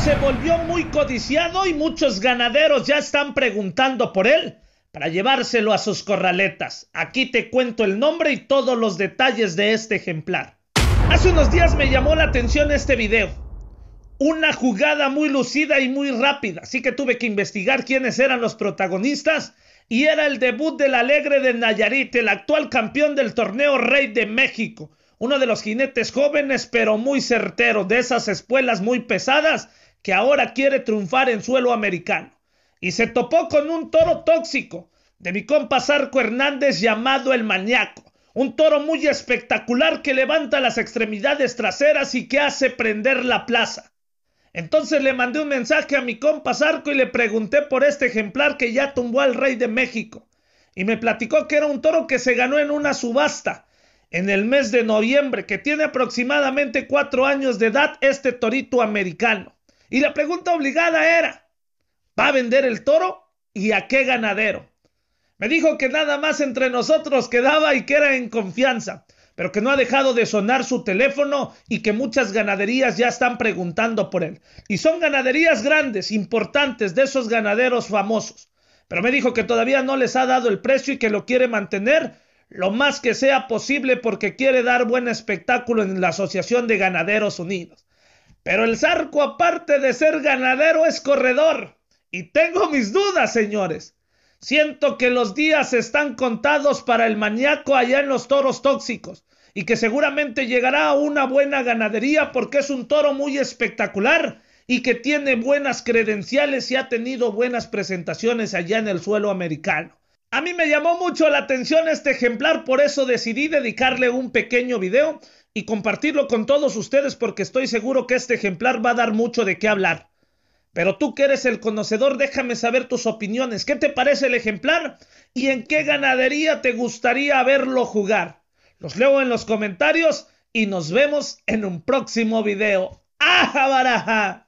se volvió muy codiciado y muchos ganaderos ya están preguntando por él para llevárselo a sus corraletas. Aquí te cuento el nombre y todos los detalles de este ejemplar. Hace unos días me llamó la atención este video. Una jugada muy lucida y muy rápida, así que tuve que investigar quiénes eran los protagonistas y era el debut del Alegre de Nayarit, el actual campeón del torneo Rey de México uno de los jinetes jóvenes pero muy certero, de esas espuelas muy pesadas que ahora quiere triunfar en suelo americano y se topó con un toro tóxico de mi compa Hernández llamado el Mañaco Un toro muy espectacular que levanta las extremidades traseras y que hace prender la plaza. Entonces le mandé un mensaje a mi compa Sarco y le pregunté por este ejemplar que ya tumbó al rey de México. Y me platicó que era un toro que se ganó en una subasta en el mes de noviembre, que tiene aproximadamente cuatro años de edad este torito americano. Y la pregunta obligada era, ¿va a vender el toro y a qué ganadero? Me dijo que nada más entre nosotros quedaba y que era en confianza, pero que no ha dejado de sonar su teléfono y que muchas ganaderías ya están preguntando por él. Y son ganaderías grandes, importantes, de esos ganaderos famosos. Pero me dijo que todavía no les ha dado el precio y que lo quiere mantener lo más que sea posible porque quiere dar buen espectáculo en la Asociación de Ganaderos Unidos. Pero el Zarco, aparte de ser ganadero, es corredor. Y tengo mis dudas, señores. Siento que los días están contados para el maníaco allá en los toros tóxicos y que seguramente llegará a una buena ganadería porque es un toro muy espectacular y que tiene buenas credenciales y ha tenido buenas presentaciones allá en el suelo americano. A mí me llamó mucho la atención este ejemplar, por eso decidí dedicarle un pequeño video y compartirlo con todos ustedes porque estoy seguro que este ejemplar va a dar mucho de qué hablar. Pero tú que eres el conocedor, déjame saber tus opiniones. ¿Qué te parece el ejemplar y en qué ganadería te gustaría verlo jugar? Los leo en los comentarios y nos vemos en un próximo video. ajá baraja!